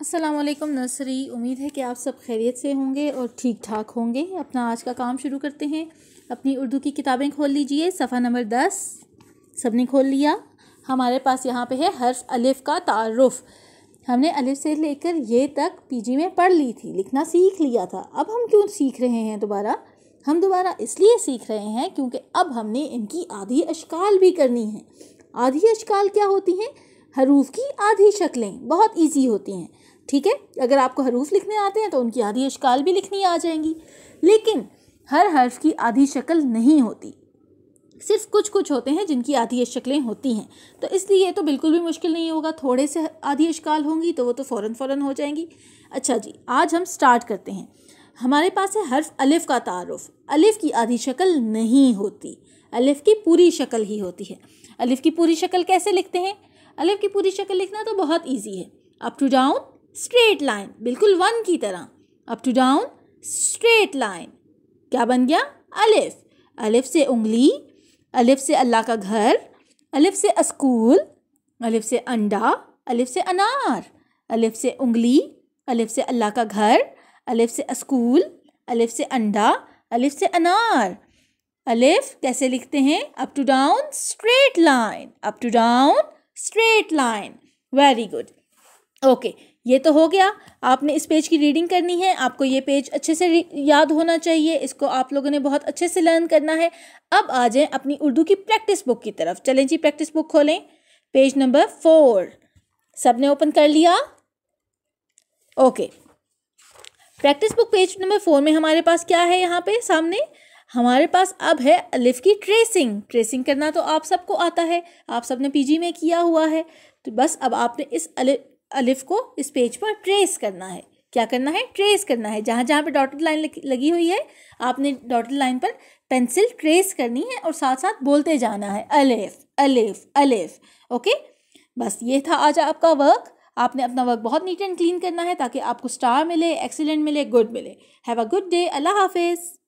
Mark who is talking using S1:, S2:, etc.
S1: Aslam nursery उम्मीद है कि आप सब खैरियत से होंगे और ठीक ठाक होंगे अपना आज का काम शुरू करते हैं अपनी उर्दू की किताबें खोल लीजिए सफ़ा नंबर दस सब ने खोल लिया हमारे पास यहाँ पे है हर्फ अलिफ़ का तारफ़ हमने अलिफ़ से लेकर ये तक पीजी में पढ़ ली थी लिखना सीख लिया था अब हम क्यों सीख रहे हैं दोबारा हम दोबारा इसलिए सीख रहे हैं क्योंकि अब हमने इनकी आधी अशकाल भी करनी है आधी अशकाल क्या होती हैं हरूफ की आधी शक्लें बहुत ईजी होती हैं ठीक है अगर आपको हरूफ लिखने आते हैं तो उनकी आधी अशकाल भी लिखनी आ जाएंगी लेकिन हर हर्फ की आधी शक्ल नहीं होती सिर्फ कुछ कुछ होते हैं जिनकी आधी शक्लें होती हैं तो इसलिए ये तो बिल्कुल भी मुश्किल नहीं होगा थोड़े से आधी अशकाल होंगी तो वो तो फ़ौर फ़ौर हो जाएंगी अच्छा जी आज हम स्टार्ट करते हैं हमारे पास है हर्फ अलिफ़ का तारफ़ अलिफ़ की आधी शक्ल नहीं होती अलिफ़ की पूरी शक्ल ही होती है अलिफ़ की पूरी शक्ल कैसे लिखते हैं अलिफ़ की पूरी शक्ल लिखना तो बहुत ईजी है up to down straight line बिल्कुल वन की तरह up to down straight line क्या बन गया अलिफ अलिफ से उंगली अलिफ से अल्लाह का घर अलिफ से स्कूल अलिफ से अंडा अलिफ से अनार अलिफ से उंगली अलिफ से अल्लाह का घर अलिफ से स्कूल अलिफ से अंडा अलिफ से अनार अलिफ कैसे लिखते हैं up to down straight line up to down straight line very good okay ये तो हो गया आपने इस पेज की रीडिंग करनी है आपको ये पेज अच्छे से याद होना चाहिए इसको आप लोगों ने बहुत अच्छे से लर्न करना है अब आ जाएं अपनी उर्दू की प्रैक्टिस बुक की तरफ चलें जी प्रैक्टिस बुक खोलें पेज नंबर फोर सब ने ओपन कर लिया okay practice book page number four में हमारे पास क्या है यहाँ पे सामने हमारे पास अब है अलिफ की ट्रेसिंग ट्रेसिंग करना तो आप सबको आता है आप सब ने पी में किया हुआ है तो बस अब आपने इस अलिफ अलिफ को इस पेज पर ट्रेस करना है क्या करना है ट्रेस करना है जहाँ जहाँ पे डॉटेड लाइन लगी हुई है आपने डॉटेड लाइन पर पेंसिल ट्रेस करनी है और साथ साथ बोलते जाना है अलिफ अलिफ अलिफ ओके बस ये था आज आपका वर्क आपने अपना वर्क बहुत नीट एंड क्लीन करना है ताकि आपको स्टार मिले एक्सीलेंट मिले गुड मिले हैव अ गुड डे अल्लाह हाफिज़